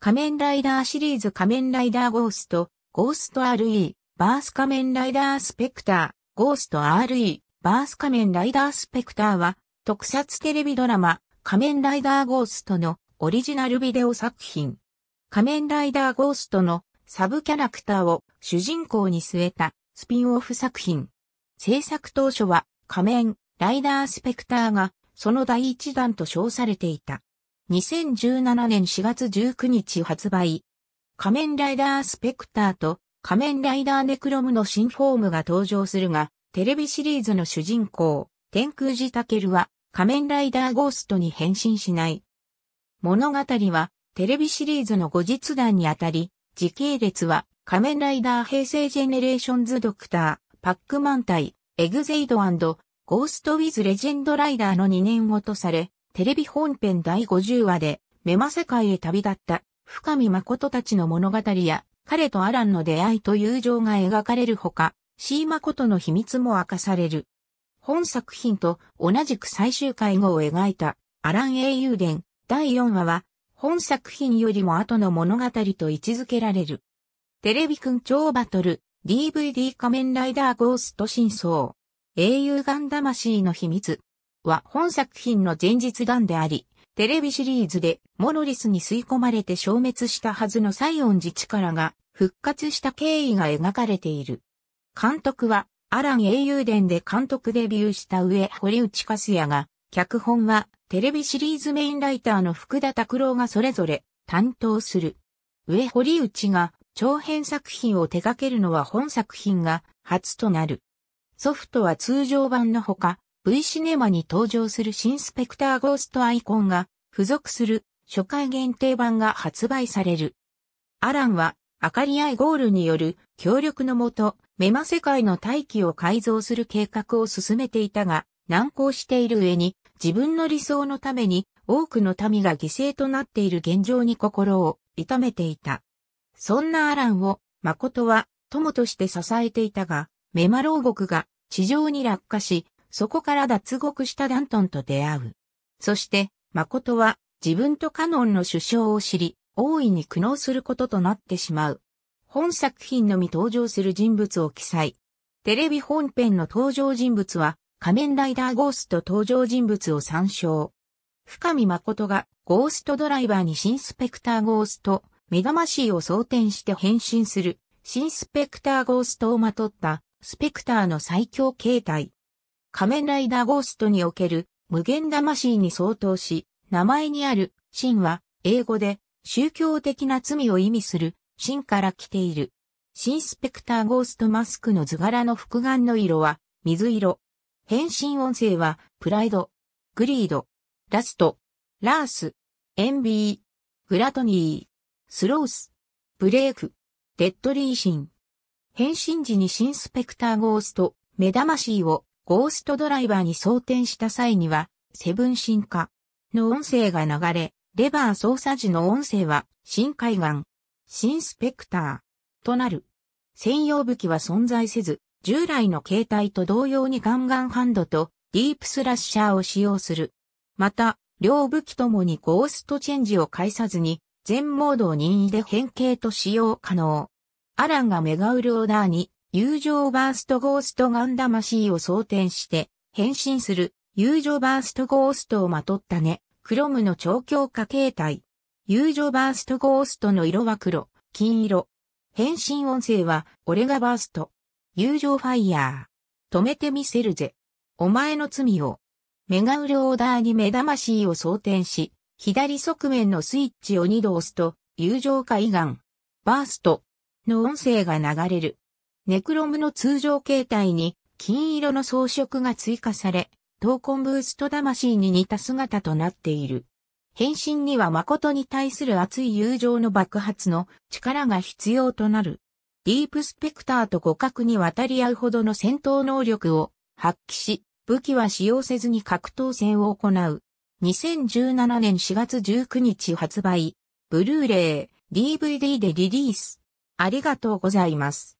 仮面ライダーシリーズ仮面ライダーゴースト、ゴースト RE、バース仮面ライダースペクター、ゴースト RE、バース仮面ライダースペクターは、特撮テレビドラマ、仮面ライダーゴーストのオリジナルビデオ作品。仮面ライダーゴーストのサブキャラクターを主人公に据えたスピンオフ作品。制作当初は仮面ライダースペクターがその第一弾と称されていた。2017年4月19日発売。仮面ライダースペクターと仮面ライダーネクロムの新フォームが登場するが、テレビシリーズの主人公、天空寺ルは仮面ライダーゴーストに変身しない。物語はテレビシリーズの後日談にあたり、時系列は仮面ライダー平成ジェネレーションズドクター、パックマン対エグゼイドゴーストウィズレジェンドライダーの2年後とされ、テレビ本編第50話で、メマ世界へ旅立った、深見誠たちの物語や、彼とアランの出会いと友情が描かれるほか、シーマコトの秘密も明かされる。本作品と同じく最終回後を描いた、アラン英雄伝第4話は、本作品よりも後の物語と位置づけられる。テレビ君超バトル、DVD 仮面ライダーゴースト真相。英雄ガン魂の秘密。は本作品の前日談であり、テレビシリーズでモノリスに吸い込まれて消滅したはずの西音寺力が復活した経緯が描かれている。監督はアラン英雄伝で監督デビューした上堀内和也が、脚本はテレビシリーズメインライターの福田拓郎がそれぞれ担当する。上堀内が長編作品を手掛けるのは本作品が初となる。ソフトは通常版のほか、V シネマに登場する新スペクターゴーストアイコンが付属する初回限定版が発売される。アランは明かり合いゴールによる協力のもと、メマ世界の大気を改造する計画を進めていたが、難航している上に自分の理想のために多くの民が犠牲となっている現状に心を痛めていた。そんなアランを誠は友として支えていたが、メマ牢獄が地上に落下し、そこから脱獄したダントンと出会う。そして、誠は自分とカノンの首相を知り、大いに苦悩することとなってしまう。本作品のみ登場する人物を記載。テレビ本編の登場人物は、仮面ライダーゴースト登場人物を参照。深見誠がゴーストドライバーに新スペクターゴースト、目魂を装填して変身する、新スペクターゴーストをまとった、スペクターの最強形態。仮面ライダーゴーストにおける無限魂に相当し、名前にある神は英語で宗教的な罪を意味する神から来ている。シンスペクターゴーストマスクの図柄の複眼の色は水色。変身音声はプライド、グリード、ラスト、ラース、エンビー、グラトニー、スロース、ブレイク、デッドリーシン。変身時にシンスペクターゴースト、目魂をゴーストドライバーに装填した際には、セブン進化の音声が流れ、レバー操作時の音声は、新海岸、新スペクターとなる。専用武器は存在せず、従来の携帯と同様にガンガンハンドとディープスラッシャーを使用する。また、両武器ともにゴーストチェンジを介さずに、全モードを任意で変形と使用可能。アランがメガウルオーダーに友情バーストゴーストガン魂を装填して変身する友情バーストゴーストをまとったね、クロムの超強化形態。友情バーストゴーストの色は黒、金色。変身音声は、俺がバースト。友情ファイヤー。止めてみせるぜ。お前の罪を。メガウルオーダーに目魂を装填し、左側面のスイッチを2度押すと、友情海岸。バーストの音声が流れる。ネクロムの通常形態に金色の装飾が追加され、闘魂ブースト魂に似た姿となっている。変身には誠に対する熱い友情の爆発の力が必要となる。ディープスペクターと互角に渡り合うほどの戦闘能力を発揮し、武器は使用せずに格闘戦を行う。2017年4月19日発売、ブルーレイ、DVD でリリース。ありがとうございます。